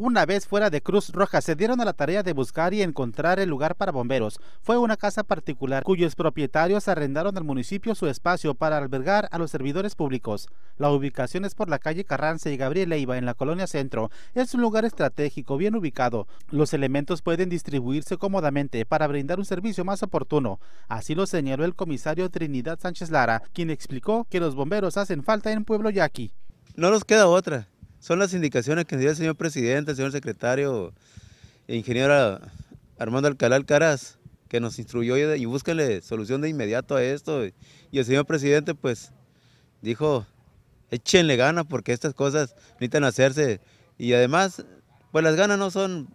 Una vez fuera de Cruz Roja, se dieron a la tarea de buscar y encontrar el lugar para bomberos. Fue una casa particular cuyos propietarios arrendaron al municipio su espacio para albergar a los servidores públicos. La ubicación es por la calle Carranza y Gabriel Leiva en la colonia Centro. Es un lugar estratégico bien ubicado. Los elementos pueden distribuirse cómodamente para brindar un servicio más oportuno. Así lo señaló el comisario Trinidad Sánchez Lara, quien explicó que los bomberos hacen falta en Pueblo Yaqui. No nos queda otra son las indicaciones que nos dio el señor presidente, el señor secretario, e ingeniero Armando Alcalá Alcaraz, que nos instruyó y, y búsquenle solución de inmediato a esto. Y, el señor presidente, pues, dijo, échenle ganas porque estas cosas necesitan hacerse. Y además, pues las ganas no son,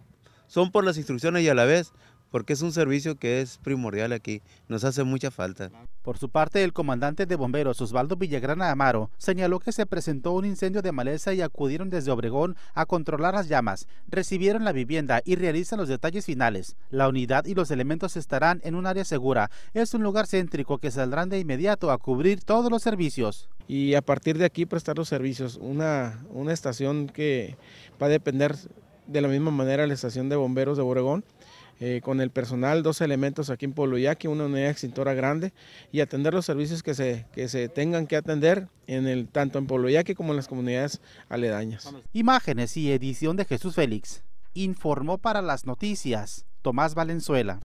son por las instrucciones y a la vez porque es un servicio que es primordial aquí, nos hace mucha falta. Por su parte, el comandante de bomberos Osvaldo Villagrana Amaro señaló que se presentó un incendio de maleza y acudieron desde Obregón a controlar las llamas, recibieron la vivienda y realizan los detalles finales. La unidad y los elementos estarán en un área segura, es un lugar céntrico que saldrán de inmediato a cubrir todos los servicios y a partir de aquí prestar los servicios. Una, una, estación que va a depender de la misma manera la estación de bomberos de Obregón. Eh, con el personal, dos elementos aquí en Poloyaki, una unidad extintora grande y atender los servicios que se, tengan que atender en el, tanto en Poloyaki como en las comunidades aledañas. Imágenes y edición de Jesús Félix. Informó para las noticias Tomás Valenzuela.